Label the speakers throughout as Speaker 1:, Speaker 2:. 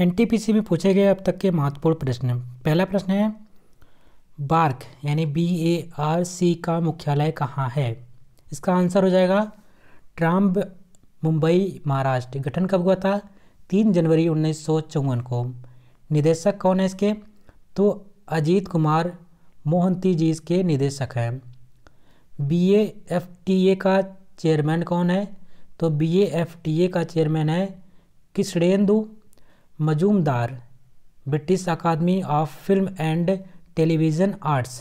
Speaker 1: NTPC में पूछे गए अब तक के महत्वपूर्ण प्रश्न पहला प्रश्न है बार्क यानी बी ए आर सी का मुख्यालय कहाँ है इसका आंसर हो जाएगा ट्राम्ब मुंबई महाराष्ट्र गठन कब हुआ था तीन जनवरी उन्नीस को निदेशक कौन है इसके तो अजीत कुमार मोहंती जी इसके निदेशक हैं बी एफ टी ए का चेयरमैन कौन है तो बी एफ टी ए का चेयरमैन है Krishnendu Majumdar British Academy of Film and Television Arts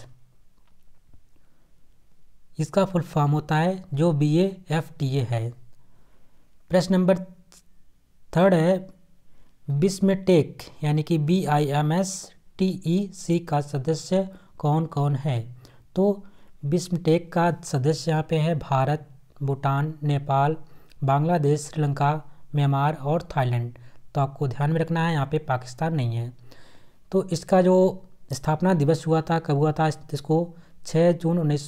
Speaker 1: इसका फुल फॉर्म होता है जो बी एफ टी ए है प्रश्न नंबर थर्ड है टेक यानी कि B I M S T E C का सदस्य कौन कौन है तो बिस्मटेक का सदस्य यहाँ पे है भारत भूटान नेपाल बांग्लादेश श्रीलंका म्यांमार और थाईलैंड तो आपको ध्यान में रखना है यहाँ पे पाकिस्तान नहीं है तो इसका जो स्थापना दिवस हुआ था कब हुआ था इसको 6 जून उन्नीस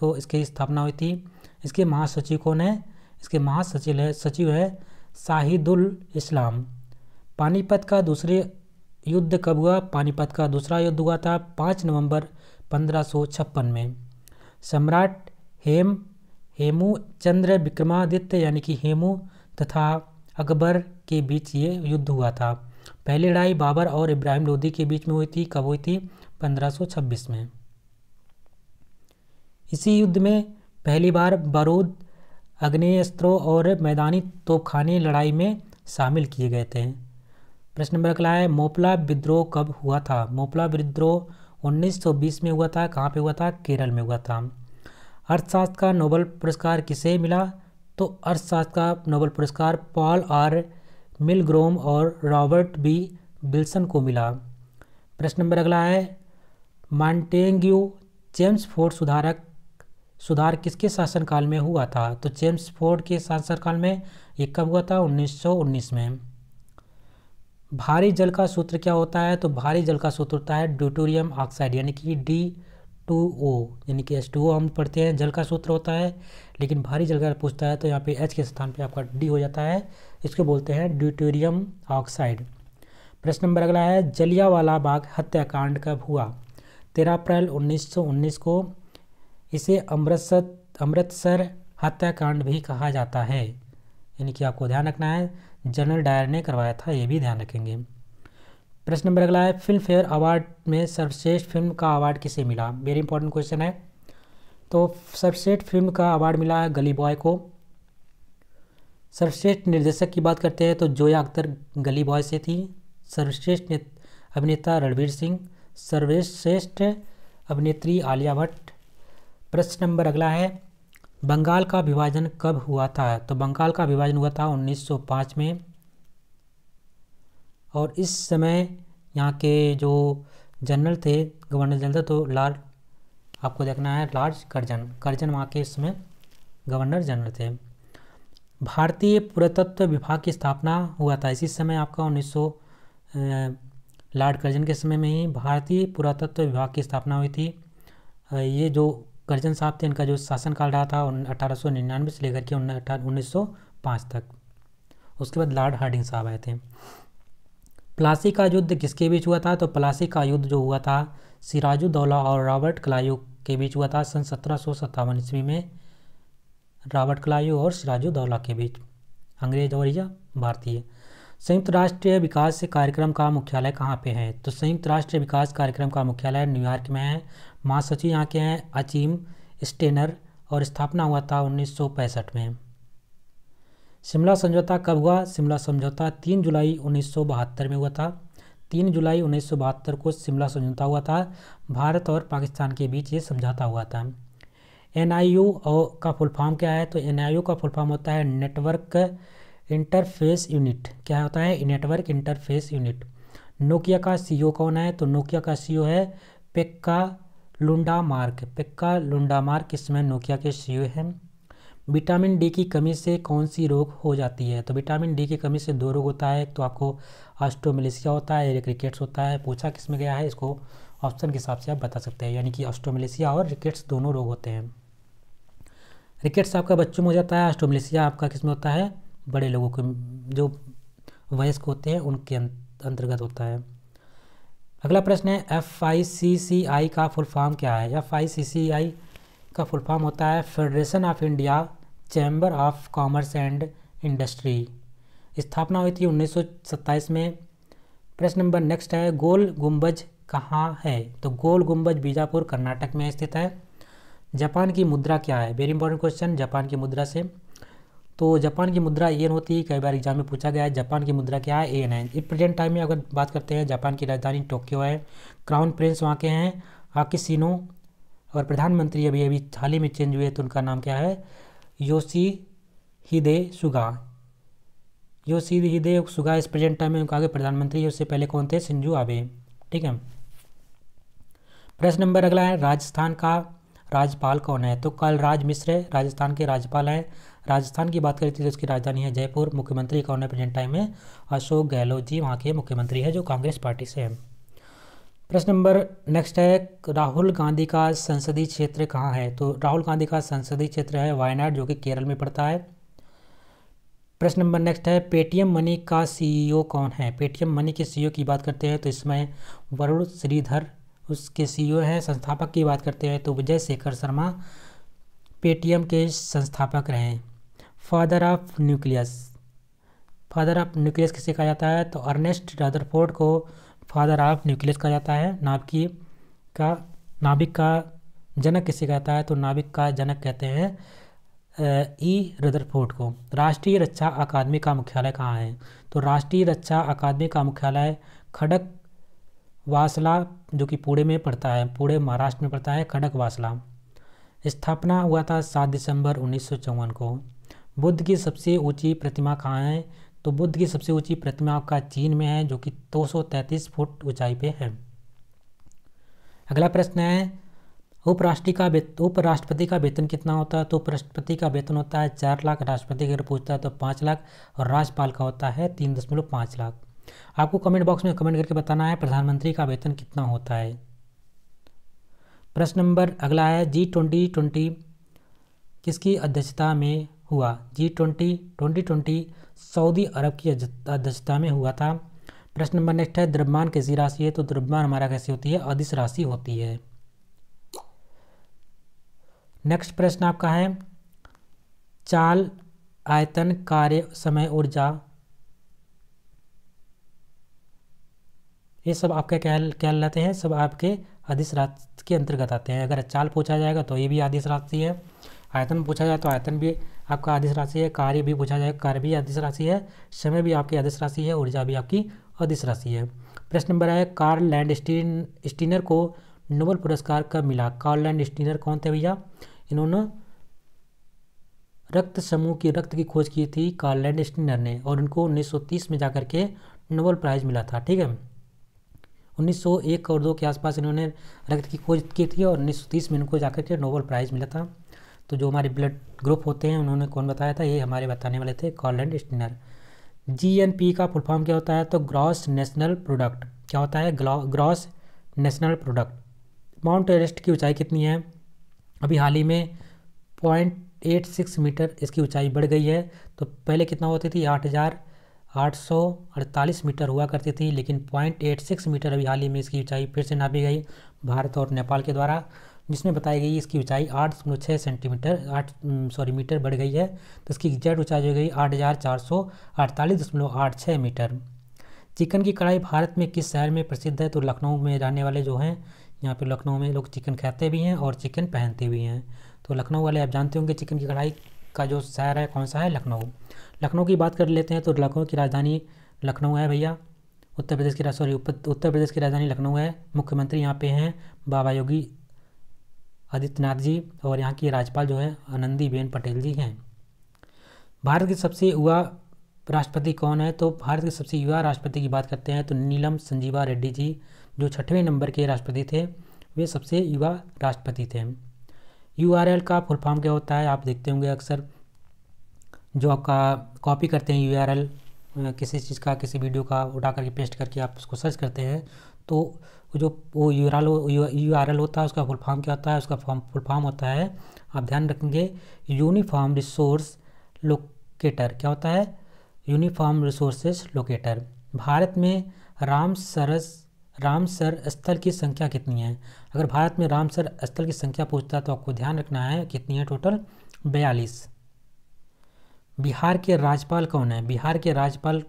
Speaker 1: को इसकी स्थापना हुई थी इसके महासचिव कौन है इसके महासचिव है सचिव है शाहिदुल इस्लाम पानीपत का दूसरे युद्ध कब हुआ पानीपत का दूसरा युद्ध हुआ था पाँच नवंबर पंद्रह में सम्राट हेम हेमू चंद्र विक्रमादित्य यानी कि हेमू तथा अकबर के बीच ये युद्ध हुआ था पहली लड़ाई बाबर और इब्राहिम लोधी के बीच में हुई थी कब हुई थी 1526 में इसी युद्ध में पहली बार बारूद अग्नेस्त्रों और मैदानी तोपखाने लड़ाई में शामिल किए गए थे प्रश्न नंबर अगला है मोपला विद्रोह कब हुआ था मोपला विद्रोह 1920 में हुआ था कहाँ पे हुआ था केरल में हुआ था अर्थशास्त्र का नोबल पुरस्कार किसे मिला तो अर्थशास्त्र का नोबल पुरस्कार पॉल आर मिलग्रोम और रॉबर्ट बी विल्सन को मिला प्रश्न नंबर अगला है मांटेंग्यू जेम्स फोर्ड सुधारक सुधार किसके शासनकाल में हुआ था तो जेम्स फोर्ड के शासनकाल में ये कब हुआ था 1919 में भारी जल का सूत्र क्या होता है तो भारी जल का सूत्र होता है ड्यूटोरियम ऑक्साइड यानी कि डी टू ओ यानी कि एच टू ओ हम पढ़ते हैं जल का सूत्र होता है लेकिन भारी जल का पूछता है तो यहाँ पे एच के स्थान पे आपका डी हो जाता है इसको बोलते हैं ड्यूटेरियम ऑक्साइड प्रश्न नंबर अगला है जलियावाला बाग हत्याकांड कब हुआ तेरह अप्रैल 1919 को इसे अमृतसर अमृतसर हत्याकांड भी कहा जाता है यानी कि आपको ध्यान रखना है जनरल डायर ने करवाया था ये भी ध्यान रखेंगे प्रश्न नंबर अगला है फिल्म फेयर अवार्ड में सर्वश्रेष्ठ फिल्म का अवार्ड किसे मिला वेरी इंपॉर्टेंट क्वेश्चन है तो सर्वश्रेष्ठ फिल्म का अवार्ड मिला है गली बॉय को सर्वश्रेष्ठ निर्देशक की बात करते हैं तो जोया अख्तर गली बॉय से थी सर्वश्रेष्ठ अभिनेता रणवीर सिंह सर्वश्रेष्ठ अभिनेत्री आलिया भट्ट प्रश्न नंबर अगला है बंगाल का विभाजन कब हुआ था तो बंगाल का विभाजन हुआ था 1905 में और इस समय यहाँ के जो जनरल थे गवर्नर जनरल तो लाल आपको देखना है लार्ज करजन करजन वहाँ के इसमें गवर्नर जनरल थे भारतीय पुरातत्व विभाग की स्थापना हुआ था इसी समय आपका 1900 लॉर्ड करजन के समय में ही भारतीय पुरातत्व विभाग की स्थापना हुई थी ये जो करजन साहब थे इनका जो शासनकाल रहा था अठारह से लेकर के उन्नीस तक उसके बाद लॉर्ड हार्डिंग साहब आए थे प्लासी का युद्ध किसके बीच हुआ था तो प्लासी का युद्ध जो हुआ था सिराजुद्दौला और रॉबर्ट कलायू के बीच हुआ था सन सत्रह सौ सत्तावन ईस्वी में रॉबर्ट कलायू और सिराजुद्दौला के बीच अंग्रेज और या भारतीय संयुक्त राष्ट्र विकास कार्यक्रम का मुख्यालय कहाँ पे है तो संयुक्त राष्ट्र विकास कार्यक्रम का मुख्यालय न्यूयॉर्क में है महासचिव यहाँ के हैं अचीम स्टेनर और स्थापना हुआ था उन्नीस में शिमला समझौता कब हुआ शिमला समझौता तीन जुलाई उन्नीस में हुआ था तीन जुलाई उन्नीस को शिमला समझौता हुआ था भारत और पाकिस्तान के बीच ये समझौता हुआ था एन का फुल फॉर्म क्या है तो एन का फुल फॉर्म होता है नेटवर्क इंटरफेस यूनिट क्या होता है नेटवर्क इंटरफेस यूनिट नोकिया का सी कौन है तो नोकिया का सी है Pekka Lundmark Pekka Lundmark इसमें नोकिया के सी हैं विटामिन डी की कमी से कौन सी रोग हो जाती है तो विटामिन डी की कमी से दो रोग होता है एक तो आपको ऑस्टोमलेशिया होता है एक रिकेट्स होता है पूछा किस में गया है इसको ऑप्शन के हिसाब से आप बता सकते हैं यानी कि ऑस्टोमलेशिया और रिकेट्स दोनों रोग होते हैं रिकेट्स आपका बच्चों में हो जाता है ऑस्टोमलेसिया आपका किस में होता है बड़े लोगों के जो वयस्क होते हैं उनके अं-, अंतर्गत होता है अगला प्रश्न है एफ आई सी सी आई का फुल फॉर्म क्या है एफ आई सी सी आई का फुल फॉर्म होता है Federation of India Chamber of Commerce and Industry स्थापना हुई थी 1927 में प्रश्न नंबर नेक्स्ट है गोल गुंबज कहाँ है तो गोल गुंबज बीजापुर कर्नाटक में स्थित है जापान की मुद्रा क्या है वेरी इंपॉर्टेंट क्वेश्चन जापान की मुद्रा से तो जापान की मुद्रा एन होती है कई बार एग्जाम में पूछा गया है जापान की मुद्रा क्या है एन है इस प्रेजेंट टाइम में अगर बात करते हैं जापान की राजधानी टोक्यो है क्राउन प्रिंस वहाँ के हैं आकिसिनो और प्रधानमंत्री अभी अभी हाल ही में चेंज हुए तो उनका नाम क्या है योशी हिदे सुगा योशी हिदे सुगा इस प्रेजेंट टाइम में उनका प्रधानमंत्री उससे पहले कौन थे सिंजू आबे ठीक है प्रश्न नंबर अगला है राजस्थान का राज्यपाल कौन है तो कलराज मिश्र राजस्थान के राज्यपाल हैं राजस्थान की बात करें तो उसकी राजधानी है जयपुर मुख्यमंत्री कौन है प्रेजेंट टाइम में अशोक गहलोत जी वहाँ के मुख्यमंत्री है जो कांग्रेस पार्टी से हैं प्रश्न नंबर नेक्स्ट है राहुल गांधी का संसदीय क्षेत्र कहाँ है तो राहुल गांधी का संसदीय क्षेत्र है वायनाड जो कि केरल में पड़ता है प्रश्न नंबर नेक्स्ट है पेटीएम मनी का सीईओ e कौन है पेटीएम मनी के सीईओ e की बात करते हैं तो इसमें वरुण श्रीधर उसके सीईओ e हैं संस्थापक की बात करते हैं तो विजय शेखर शर्मा पेटीएम के संस्थापक रहे father of nucleus father of nucleus किसे कहा जाता है तो अर्नेस्ट रादरफोर्ड को फादर ऑफ न्यूक्लियस कहा जाता है नाभिकीय का नाभिक का जनक किसे कहता है तो नाभिक का जनक कहते हैं ई रदरफोर्ड को राष्ट्रीय रक्षा अकादमी का मुख्यालय कहाँ है तो राष्ट्रीय रक्षा अकादमी का मुख्यालय खड़क वासला जो कि पुणे में पड़ता है पुणे महाराष्ट्र में पड़ता है खड़क वासला स्थापना हुआ था सात दिसंबर उन्नीस को बुद्ध की सबसे ऊंची प्रतिमा कहाँ है तो बुद्ध की सबसे ऊंची प्रतिमा आपका चीन में है जो कि 233 फुट ऊंचाई पे है अगला प्रश्न है उपराष्ट्रीय का उपराष्ट्रपति का वेतन कितना होता है तो उपराष्ट्रपति का वेतन होता है चार लाख राष्ट्रपति अगर पूछता है तो पाँच लाख और राज्यपाल का होता है तीन दशमलव पाँच लाख आपको कमेंट बॉक्स में कमेंट करके बताना है प्रधानमंत्री का वेतन कितना होता है प्रश्न नंबर अगला है जी ट्वेंटी ट्वेंटी किसकी अध्यक्षता में हुआ जी ट्वेंटी ट्वेंटी ट्वेंटी सऊदी अरब की अध्यक्षता में हुआ था प्रश्न नंबर नेक्स्ट है द्रव्यमान कैसी राशि है तो द्रव्यमान हमारा कैसी होती है अधिस राशि होती है नेक्स्ट प्रश्न आपका है चाल आयतन कार्य समय ऊर्जा ये सब आपके क्या कह लेते हैं सब आपके अधिस राशि के अंतर्गत आते हैं अगर चाल पूछा जाएगा तो ये भी अधिस राशि है आयतन पूछा जाए तो आयतन भी आपका आदेश राशि है कार्य भी पूछा जाएगा कार्य भी आदेश राशि है समय भी आपकी आदेश राशि है ऊर्जा भी आपकी आदेश राशि है प्रश्न नंबर आया कार्ल लैंड स्टीनर को नोबल पुरस्कार कब मिला कार्ल लैंड स्टीनर कौन थे भैया इन्होंने रक्त समूह की रक्त की खोज की थी कार्लैंड स्टिनर ने और उनको 1930 में जाकर के नोबल प्राइज़ मिला था ठीक है 1901 और दो के आसपास इन्होंने रक्त की खोज की थी और 1930 में इनको जाकर के नोबल प्राइज़ मिला था तो जो हमारे ब्लड ग्रुप होते हैं उन्होंने कौन बताया था ये हमारे बताने वाले थे एंड स्टिनर पी का फुल फॉर्म क्या होता है तो ग्रॉस नेशनल प्रोडक्ट क्या होता है gross national product mount Everest की ऊंचाई कितनी है अभी हाल ही में पॉइंट एट सिक्स मीटर इसकी ऊंचाई बढ़ गई है तो पहले कितना होती थी आठ हज़ार आठ सौ अड़तालीस मीटर हुआ करती थी लेकिन पॉइंट एट सिक्स मीटर अभी हाल ही में इसकी ऊंचाई फिर से नापी गई भारत और नेपाल के द्वारा जिसमें बताई गई इसकी ऊंचाई आठ दशमलव छः सेंटीमीटर आठ सॉरी मीटर बढ़ गई है तो इसकी एग्जैक्ट ऊंचाई हो गई आठ हज़ार चार सौ अड़तालीस दशमलव आठ छः मीटर चिकन की कढ़ाई भारत में किस शहर में प्रसिद्ध है तो लखनऊ में रहने वाले जो हैं यहाँ पर लखनऊ में लोग चिकन खाते भी हैं और चिकन पहनते भी हैं तो लखनऊ वाले आप जानते होंगे चिकन की कढ़ाई का जो शहर है कौन सा है लखनऊ लखनऊ की बात कर लेते हैं तो लखनऊ की राजधानी लखनऊ है भैया उत्तर प्रदेश की सॉरी उत्तर प्रदेश की राजधानी लखनऊ है मुख्यमंत्री यहाँ पे हैं बाबा योगी आदित्यनाथ जी और यहाँ की राज्यपाल जो है आनंदीबेन पटेल जी हैं भारत के सबसे युवा राष्ट्रपति कौन है तो भारत के सबसे युवा राष्ट्रपति की बात करते हैं तो नीलम संजीवा रेड्डी जी जो छठवें नंबर के राष्ट्रपति थे वे सबसे युवा राष्ट्रपति थे यू का फुल फॉर्म क्या होता है आप देखते होंगे अक्सर जो आपका कॉपी करते हैं यू किसी चीज़ का किसी वीडियो का उठा करके पेस्ट करके आप उसको सर्च करते हैं तो जो वो U R U R L होता है उसका फुल फॉर्म क्या होता है उसका फॉर्म फुल फॉर्म होता है आप ध्यान रखेंगे यूनिफॉर्म रिसोर्स लोकेटर क्या होता है यूनिफॉर्म रिसोर्सेज लोकेटर भारत में राम सरस रामसर स्थल की संख्या कितनी है अगर भारत में रामसर स्थल की संख्या पूछता है तो आपको ध्यान रखना है कितनी है टोटल बयालीस बिहार के राज्यपाल कौन है बिहार के राज्यपाल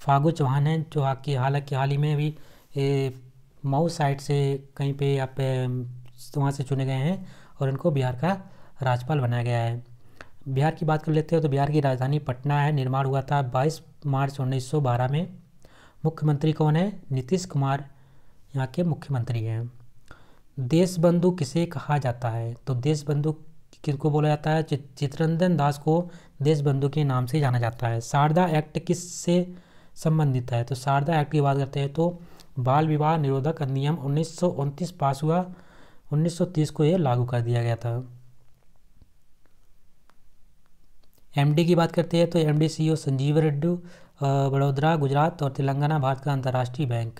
Speaker 1: फागू चौहान हैं जो आपकी हालांकि हाल ही में भी मऊ साइड से कहीं पे आप वहाँ से चुने गए हैं और इनको बिहार का राज्यपाल बनाया गया है बिहार की बात कर लेते हैं तो बिहार की राजधानी पटना है निर्माण हुआ था 22 मार्च 1912 में मुख्यमंत्री कौन है नीतीश कुमार यहाँ के मुख्यमंत्री हैं देश बंधु किसे कहा जाता है तो देश बंधु किनको बोला जाता है चित्रंजन दास को देश बंधु के नाम से जाना जाता है शारदा एक्ट किस से संबंधित है तो शारदा एक्ट की बात करते हैं तो बाल विवाह निरोधक अधिनियम उन्नीस पास हुआ 1930 को यह लागू कर दिया गया था एमडी की बात करते हैं तो MD CEO e Sanjeev Reddy Badodara Gujarat और तेलंगाना भारत का अंतर्राष्ट्रीय बैंक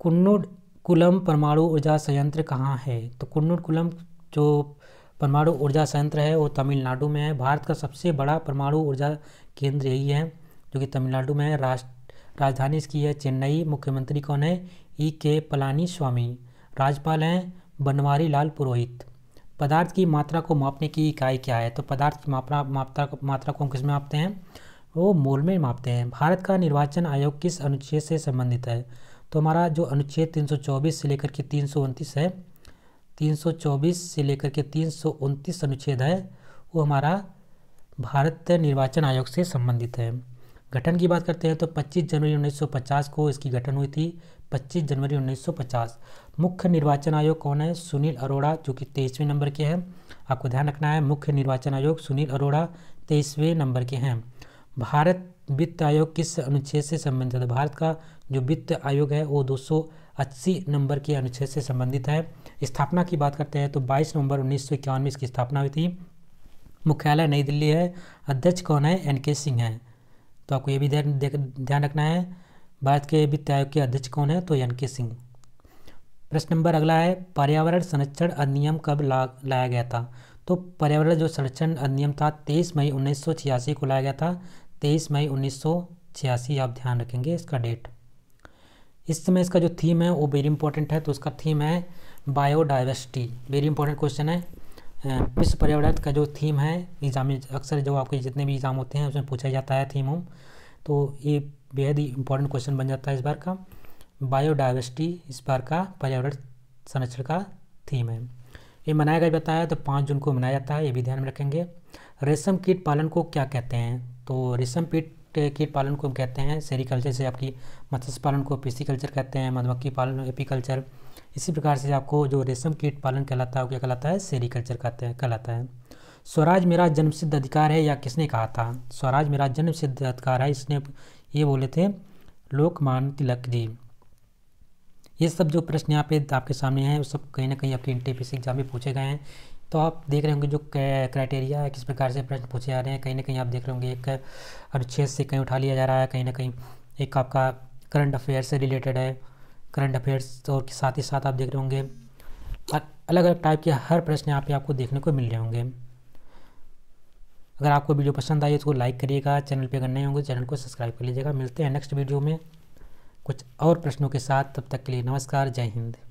Speaker 1: कुन्नूड कुलम परमाणु ऊर्जा संयंत्र कहाँ है तो कुन्नूड कुलम जो परमाणु ऊर्जा संयंत्र है वो तमिलनाडु में है भारत का सबसे बड़ा परमाणु ऊर्जा केंद्र यही है जो कि तमिलनाडु में है राष्ट्र राजधानी इसकी है चेन्नई मुख्यमंत्री कौन है ई e के पलानी स्वामी राज्यपाल हैं बनवारी लाल पुरोहित पदार्थ की मात्रा को मापने की इकाई क्या है तो पदार्थ की मात्रा मात्रा मात्रा को हम किस में मापते हैं वो मोल में मापते हैं भारत का निर्वाचन आयोग किस अनुच्छेद से संबंधित है तो हमारा जो अनुच्छेद 324 से लेकर के तीन है 324 से लेकर के तीन अनुच्छेद है वो हमारा भारत निर्वाचन आयोग से संबंधित है गठन की बात करते हैं तो 25 जनवरी 1950 को इसकी गठन हुई थी 25 जनवरी 1950 मुख्य निर्वाचन आयोग कौन है सुनील अरोड़ा जो कि तेईसवें नंबर के हैं आपको ध्यान रखना है मुख्य निर्वाचन आयोग सुनील अरोड़ा तेईसवें नंबर के हैं भारत वित्त आयोग किस अनुच्छेद से संबंधित है भारत का जो वित्त आयोग है वो दो नंबर के अनुच्छेद से संबंधित है स्थापना की बात करते हैं तो बाईस नवंबर उन्नीस इसकी स्थापना हुई थी मुख्यालय नई दिल्ली है अध्यक्ष कौन है एन के सिंह हैं तो आपको ये भी ध्यान रखना है भारत के वित्त आयोग के अध्यक्ष कौन है तो एन के सिंह प्रश्न नंबर अगला है पर्यावरण संरक्षण अधिनियम कब ला लाया गया था तो पर्यावरण जो संरक्षण अधिनियम था 23 मई उन्नीस को लाया गया था 23 मई उन्नीस आप ध्यान रखेंगे इसका डेट इस समय इसका जो थीम है वो वेरी इंपॉर्टेंट है तो उसका थीम है बायोडाइवर्सिटी वेरी इंपॉर्टेंट क्वेश्चन है विश्व पर्यावरण का जो थीम है एग्ज़ाम में अक्सर जो आपके जितने भी एग्ज़ाम होते हैं उसमें पूछा जाता है थीम होम तो ये बेहद ही इंपॉर्टेंट क्वेश्चन बन जाता है इस बार का बायोडाइवर्सिटी इस बार का पर्यावरण संरक्षण का थीम है ये मनाया गया बताया तो पाँच जून को मनाया जाता है ये भी ध्यान में रखेंगे रेशम कीट पालन को क्या कहते हैं तो रेशम कीट कीट पालन को हम कहते हैं सेरीकल्चर से आपकी मत्स्य पालन को पिस्सी कल्चर कहते हैं मधुमक्खी पालन एपी कल्चर इसी प्रकार से आपको जो रेशम कीट पालन कहलाता है वो क्या कहलाता है सेरिकल्चर कहते हैं कहलाता है स्वराज मेरा जन्मसिद्ध अधिकार है या किसने कहा था स्वराज मेरा जन्मसिद्ध अधिकार है इसने ये बोले थे लोकमान तिलक जी ये सब जो प्रश्न यहाँ पे आपके सामने हैं वो सब कहीं ना कहीं आपके इंटरव्यू एग्जाम में पूछे गए हैं तो आप देख रहे होंगे जो क्राइटेरिया है किस प्रकार से प्रश्न पूछे जा रहे हैं कहीं ना कहीं आप देख रहे होंगे एक अनुच्छेद से कहीं उठा लिया जा रहा है कहीं ना कहीं एक आपका करंट अफेयर से रिलेटेड है करंट अफेयर्स और साथ ही साथ आप देख रहे होंगे अलग अलग टाइप के हर प्रश्न यहाँ पे आपको देखने को मिल रहे होंगे अगर आपको वीडियो पसंद आई तो लाइक करिएगा चैनल पे अगर नए होंगे तो चैनल को सब्सक्राइब कर लीजिएगा मिलते हैं नेक्स्ट वीडियो में कुछ और प्रश्नों के साथ तब तक के लिए नमस्कार जय हिंद